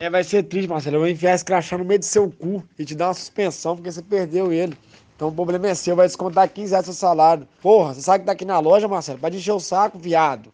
É, vai ser triste, Marcelo. Eu vou enfiar esse crachá no meio do seu cu e te dar uma suspensão porque você perdeu ele. Então o problema é seu, vai descontar 15 reais do seu salário. Porra, você sabe que tá aqui na loja, Marcelo? Pode encher o saco, viado.